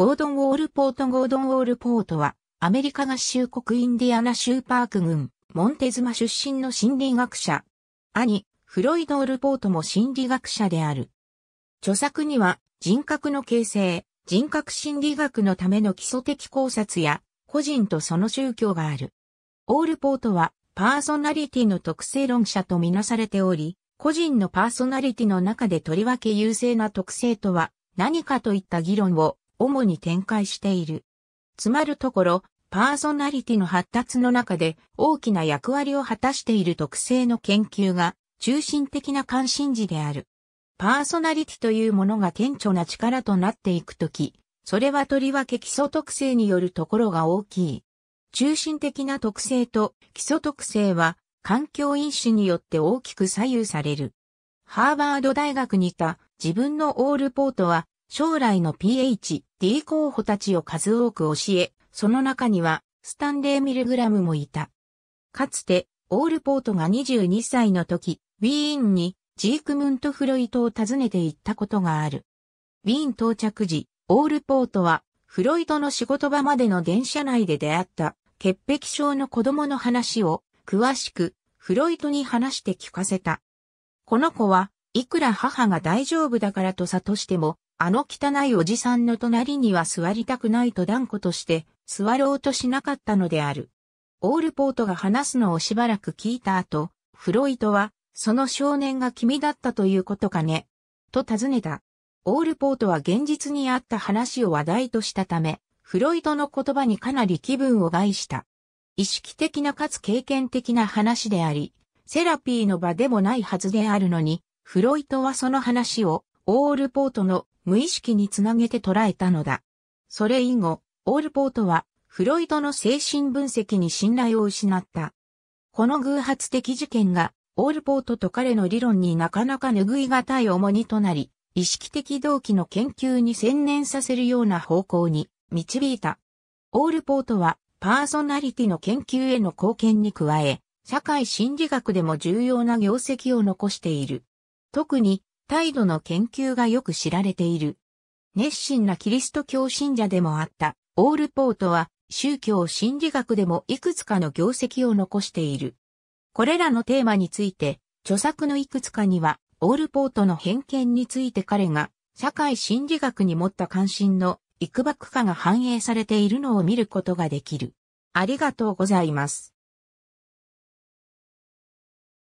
ゴードン・ウォールポート・ゴードン・ウォールポートは、アメリカ合衆国インディアナ州パーク郡、モンテズマ出身の心理学者。兄、フロイド・ウォルポートも心理学者である。著作には、人格の形成、人格心理学のための基礎的考察や、個人とその宗教がある。オールポートは、パーソナリティの特性論者とみなされており、個人のパーソナリティの中でとりわけ優勢な特性とは何かといった議論を主に展開している。つまるところ、パーソナリティの発達の中で大きな役割を果たしている特性の研究が中心的な関心事である。パーソナリティというものが顕著な力となっていくとき、それはとりわけ基礎特性によるところが大きい。中心的な特性と基礎特性は環境因子によって大きく左右される。ハーバード大学にいた自分のオールポートは将来の PhD 候補たちを数多く教え、その中にはスタンレー・ミルグラムもいた。かつて、オールポートが22歳の時、ウィーンにジークムント・フロイトを訪ねて行ったことがある。ウィーン到着時、オールポートはフロイトの仕事場までの電車内で出会った潔癖症の子供の話を詳しくフロイトに話して聞かせた。この子はいくら母が大丈夫だからと悟してもあの汚いおじさんの隣には座りたくないと断固として座ろうとしなかったのである。オールポートが話すのをしばらく聞いた後、フロイトは、その少年が君だったということかね、と尋ねた。オールポートは現実にあった話を話題としたため、フロイトの言葉にかなり気分を害した。意識的なかつ経験的な話であり、セラピーの場でもないはずであるのに、フロイトはその話を、オールポートの無意識につなげて捉えたのだ。それ以後、オールポートはフロイドの精神分析に信頼を失った。この偶発的事件がオールポートと彼の理論になかなか拭い難い重荷となり、意識的動機の研究に専念させるような方向に導いた。オールポートはパーソナリティの研究への貢献に加え、社会心理学でも重要な業績を残している。特に態度の研究がよく知られている。熱心なキリスト教信者でもあった、オールポートは宗教心理学でもいくつかの業績を残している。これらのテーマについて、著作のいくつかには、オールポートの偏見について彼が、社会心理学に持った関心の、幾ばくかが反映されているのを見ることができる。ありがとうございます。